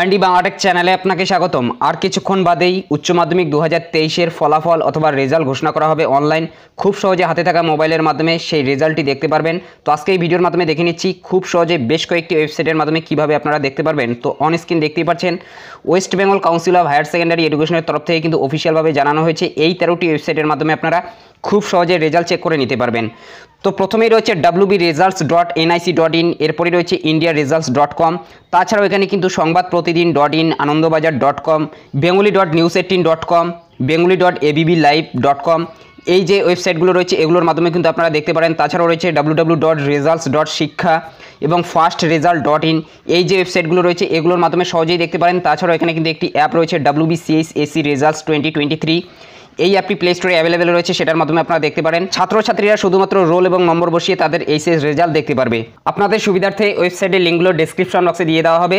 আন্ডি বাংলাটেক চ্যানেলে আপনাকে স্বাগতম আর কিছুক্ষণ বাদেই উচ্চ মাধ্যমিক দু হাজার ফলাফল অথবা রেজাল্ট ঘোষণা করা হবে অনলাইন খুব সহজে হাতে থাকা মোবাইলের মাধ্যমে সেই রেজাল্টটি দেখতে পারবেন তো আজকে এই ভিডিওর মাধ্যমে দেখে নিচ্ছি খুব সহজে বেশ কয়েকটি ওয়েবসাইটের মাধ্যমে কীভাবে আপনারা দেখতে পারবেন তো অন স্ক্রিন দেখতেই পাচ্ছেন West Bengal Council of Higher Secondary এডুকেশনের তরফ থেকে কিন্তু অফিসিয়ালভাবে জানানো হয়েছে এই তেরোটি ওয়েবসাইটের মাধ্যমে আপনারা খুব সহজে রেজাল্ট চেক করে নিতে পারবেন তো প্রথমেই রয়েছে WB results dot NIC dot in এরপরে রয়েছে ইন্ডিয়া রেজাল্টস ডট কম তাছাড়াও এখানে কিন্তু Sangbad Pratidin dot in Anandabazar dot com Bengali dot News Eighteen dot com Bengali dot ABP Live dot com এই যে ওয়েবসাইটগুলো রয়েছে এগুলোর মাধ্যমে কিন্তু আপনারা দেখতে পারেন তাছাড়াও রয়েছে ডাব্লু ডট রেজাল্টস ডট শিক্ষা এবং ফার্স্ট রেজাল্ট ডট ইন এই যে ওয়েবসাইটগুলো রয়েছে এগুলোর মাধ্যমে সহজেই দেখতে পারেন তাছাড়াও এখানে কিন্তু একটি অ্যাপ রয়েছে W CS AC results twenty twenty three এই অ্যাপটি প্লে স্টোরে অ্যাভেলেবেল রয়েছে সেটার মাধ্যমে আপনারা দেখতে পারেন ছাত্রছাত্রীরা শুধুমাত্র রোল এবং নম্বর বসিয়ে তাদের এইচএস রেজাল্ট দেখতে পারবে আপনাদের সুবিধার্থে ওয়েবসাইটের লিঙ্কগুলো ডেসক্রিপশন বক্সে দিয়ে দেওয়া হবে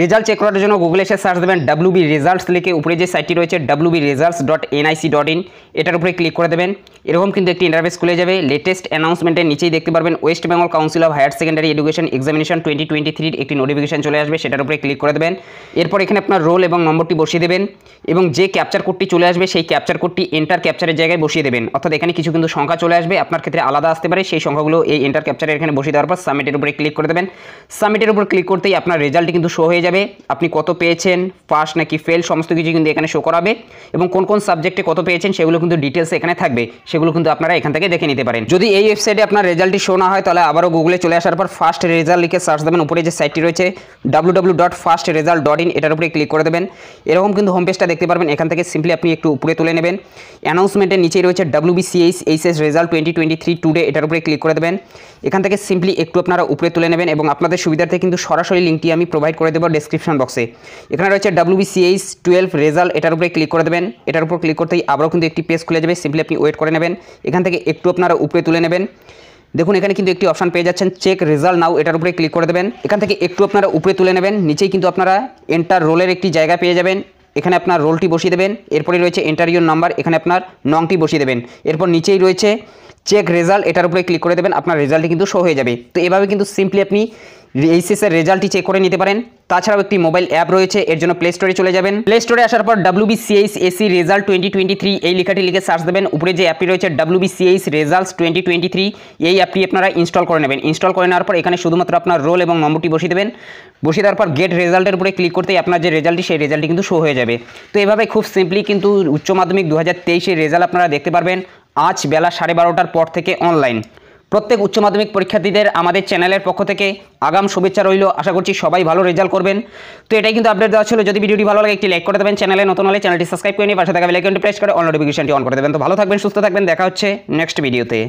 রেজাল্ট চেক করার জন্য গুগলে এসে সার্চ দেবেন বি রেজাল্টস লিখে উপরে যে সাইটটি রয়েছে B results dot NIC dot in এটার উপরে ক্লিক করে দেবেন এরকম কিন্তু একটি ইন্টারভেস খুলে যাবে লেটেস্ট অ্যানাউন্সমেন্টের নিচেই দেখতে পারবেন West Bengal Council of Higher Secondary Education Examination twenty twenty থ্রির একটি নোটিফিকেশন চলে আসবে সেটার উপরে ক্লিক করে দেবেন এরপর এখানে আপনার রোল এবং নম্বরটি বসিয়ে দেবেন এবং যে ক্যাপচার কোডটি চলে আসবে সেই ক্যাপচার কোডটি এন্টার ক্যাপচারের জায়গায় বসিয়ে দেবেন অর্থাৎ এখানে কিছু কিন্তু সংখ্যা চলে আসবে আপনার ক্ষেত্রে আলাদা আসতে পারে সেই সংখ্যাগুলো এই এন্টার ক্যাপচারে এখানে বসিয়ে দেওয়ার পর সাবমিটের উপরে ক্লিক করে দেবেন সাবমিটের উপর ক্লিক করতেই আপনার রেজাল্ট কিন্তু শো হয়ে যাবে আপনি কত পেয়েছেন পাস নাকি ফেল সমস্ত কিছু কিন্তু এখানে শো করাবে এবং কোন কোন সাবজেক্টে কত পেয়েছেন সেগুলো কিন্তু ডিটেলস এখানে থাকবে সেগুলো কিন্তু আপনারা এখান থেকে দেখে নিতে পারেন যদি এই ওয়েবসাইটে আপনার রেজাল্টটি শো না হয় তাহলে আবারও গুগলে চলে আসার পর ফার্স্ট রেজাল্ট লিখে সার্চ দেবেন উপরে যে সাইটটি রয়েছে W W dot first result dot in এটার উপরে ক্লিক করে দেবেন এরকম কিন্তু হোম পেজটা দেখতে পারবেন এখান থেকে সিম্পলি আপনি একটু উপরে তুলে নেবেন অ্যানাউন্সমেন্টের নিচেই রয়েছে W BCS HS result twenty twenty three today এটার উপরে ক্লিক করে দেবেন এখান থেকে সিম্পলি একটু আপনারা উপরে তুলে নেবেন এবং আপনাদের সুবিধার্থে কিন্তু সরাসরি লিঙ্কটি আমি প্রোভাইড করে দেবো ডেসক্রিপশন বক্সে এখানে রয়েছে ডাব্লিউবিসিএইচ টুয়েলভ রেজাল্ট এটার উপরে ক্লিক করে দেবেন এটার উপর ক্লিক করতেই আবারও কিন্তু একটি পেজ খুলে যাবে সিম্পলি আপনি ওয়েট করে নেবেন এখান থেকে একটু আপনারা উপরে তুলে নেবেন দেখুন এখানে কিন্তু একটি অপশান পেয়ে যাচ্ছেন চেক রেজাল্ট নাও এটার উপরে ক্লিক করে দেবেন এখান থেকে একটু আপনারা উপরে তুলে নেবেন নিচেই কিন্তু আপনারা এন্টার রোলের একটি জায়গা পেয়ে যাবেন এখানে আপনার রোলটি বসিয়ে দেবেন এরপরে রয়েছে ইন্টারভিউর নাম্বার এখানে আপনার নংটি বসিয়ে দেবেন এরপর নিচেই রয়েছে চেক রেজাল্ট এটার উপরে ক্লিক করে দেবেন আপনার রেজাল্টটি কিন্তু শো হয়ে যাবে তো এভাবে কিন্তু সিম্পলি আপনি এইচএসের রেজাল্টই চেক করে নিতে পারেন তাছাড়াও একটি মোবাইল অ্যাপ রয়েছে এর জন্য প্লে স্টোরে চলে যাবেন প্লে স্টোরে আসার পর WBCH AC result twenty twenty three এই লেখাটি লিখে সার্চ দেবেন উপরে যে অ্যাপটি রয়েছে WBCH results twenty twenty three এই অ্যাপটি আপনারা ইনস্টল করে নেবেন ইনস্টল করে নেওয়ার পর এখানে শুধুমাত্র আপনার রোল এবং নম্বরটি বসিয়ে দেবেন বসিয়ে দেওয়ার পর গেট রেজাল্টের উপরে ক্লিক করতেই আপনার যে রেজাল্টটি সেই রেজাল্টটি কিন্তু শো হয়ে যাবে তো এভাবে খুব সিম্পলি কিন্তু উচ্চ মাধ্যমিক দু হাজার তেইশের রেজাল্ট আপনারা দেখতে পারবেন আজ বেলা সাড়ে বারোটার পর থেকে অনলাইন প্রত্যেক উচ্চ মাধ্যমিক পরীক্ষার্থীদের আমাদের চ্যানেলের পক্ষ থেকে আগাম শুভেচ্ছা রইল আশা করছি সবাই ভালো রেজাল্ট করবেন তো এটাই কিন্তু আপডেট দেওয়া ছিল যদি ভিডিওটি ভালো লাগে একটি লাইক করে দেবেন চ্যানেলে নতুন হলে চ্যানেলটি সাবস্ক্রাইব করে নিয়ে পাশে থাকা বেলাইকনটি প্রেস করে অল নোটিফিকেশনটি অন করে দেবেন তো ভালো থাকবেন সুস্থ থাকবেন দেখা হচ্ছে নেক্সট ভিডিওতে